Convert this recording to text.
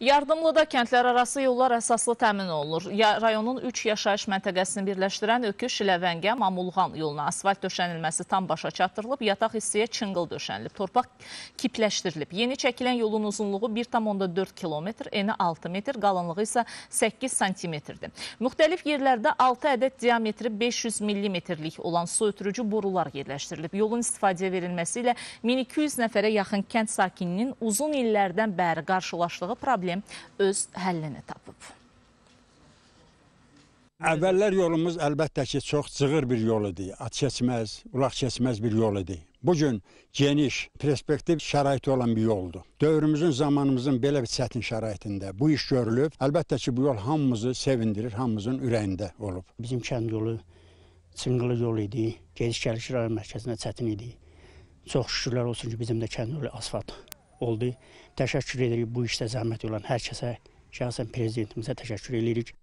Yardımlıda kəndlərarası yollar əsaslı təmin olunur. Ya, rayonun 3 yaşayış məntəqəsini birləşdirən Öküş, Şiləvəngə, Mamulğan yoluna asfalt döşənilməsi tam başa çatdırılıb, yataq hissəyə çınqıl döşənilib, torpaq kipləşdirilib. Yeni çəkilən yolun uzunluğu 1,4 km, eni 6 metr, qalınlığı isə 8 santimetrdir. Müxtəlif yerlərdə 6 ədəd diametri 500 millimetrlik olan su ötürücü borular yerləşdirilib. Yolun istifadəyə verilməsi ilə 1200 nəfərə yaxın kənd sakininin uzun illərdən bəri qarşılaşdığı problem problem öz həllini tapıb. Əvvəllər yolumuz əlbəttə ki, çox cığır bir yol idi. At keçməz, ulaq keçməz bir yol idi. Bu gün geniş, perspektiv şəraiti olan bir yoldur. Dövrümüzün, zamanımızın belə bir çətin şəraitində bu iş görülüb. Əlbəttə ki, bu yol hamımızı sevindirir, hamımızın ürəyində olub. Bizim kənd yolu çınqılı yol idi. Gediş-gəliş rayon mərkəzində çətin idi. Çox şükürlər olsun ki, bizim də kənd yolu asfalt oldu. Təşəkkür edirik bu işdə zəhmət olan hər kəsə, şəxsən prezidentimizə təşəkkür edirik.